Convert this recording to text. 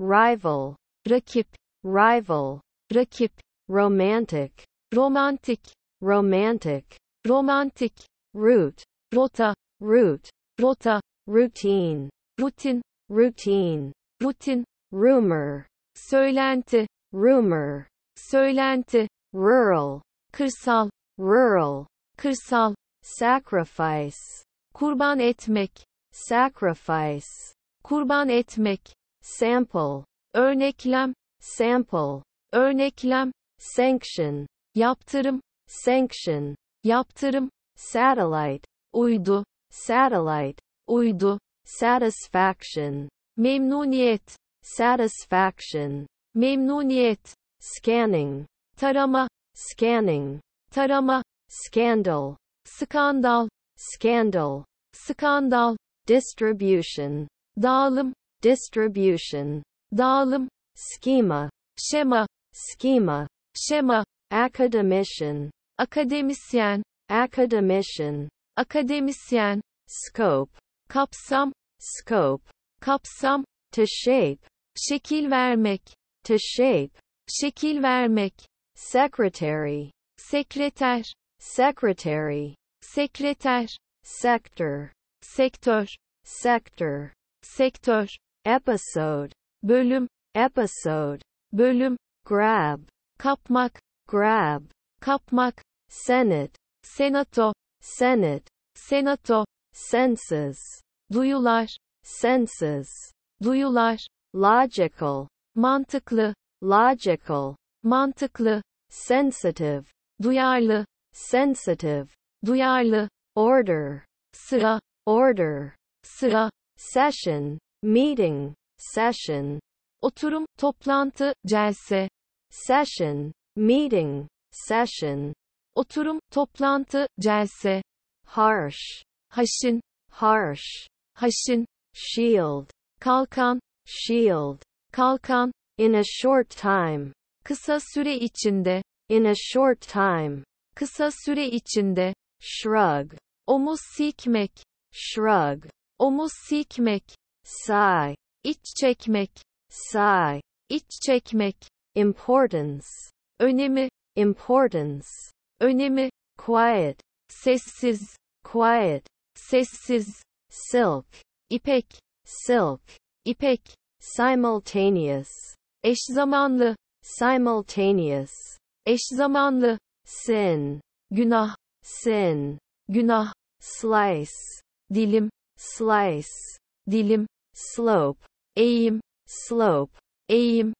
rival, rakip, rival, rakip, romantic, romantic, romantic, romantic, Root, rota, Root, rota, routine, rutin, routine, rutin, rumor, söylenti, rumor, söylenti, rural, kırsal, rural, kırsal, sacrifice, kurban etmek, sacrifice, kurban etmek, sample, örneklem, sample, örneklem, sanction, yaptırım, sanction, yaptırım, satellite, uydu, satellite, uydu, satisfaction, memnuniyet, satisfaction, memnuniyet, scanning, tarama, scanning, tarama, scandal, skandal, scandal, skandal, distribution, dağılım, distribution, dağılım, schema, şema, schema, şema, academician, akademisyen, academician, akademisyen, scope, kapsam, scope, kapsam, to shape, şekil vermek, to shape, şekil vermek, secretary, sekreter, secretary, sekreter, sector, sektör, sector, sektör, episode, bölüm, episode, bölüm, grab, kapmak, grab, kapmak, senate, senato, senate, senato, senses, duyular, senses, duyular, logical, mantıklı, logical, mantıklı, sensitive, duyarlı, sensitive, duyarlı, order, sıra, order, sıra, session, meeting, session, oturum, toplantı, celse, session, meeting, session, oturum, toplantı, celse, harsh, haşin, harsh, haşin, shield, kalkan, shield, kalkan, in a short time, kısa süre içinde, in a short time, kısa süre içinde, shrug, omuz silkmek, shrug, omuz silkmek, Sigh. iç çekmek. say iç çekmek. Importance. Önemi. Importance. Önemi. Quiet. Sessiz. Quiet. Sessiz. Silk. ipek, Silk. ipek, Simultaneous. Eş zamanlı. Simultaneous. Eş zamanlı. Sin. Günah. Sin. Günah. Slice. Dilim. Slice. Dilim. slope aim slope aim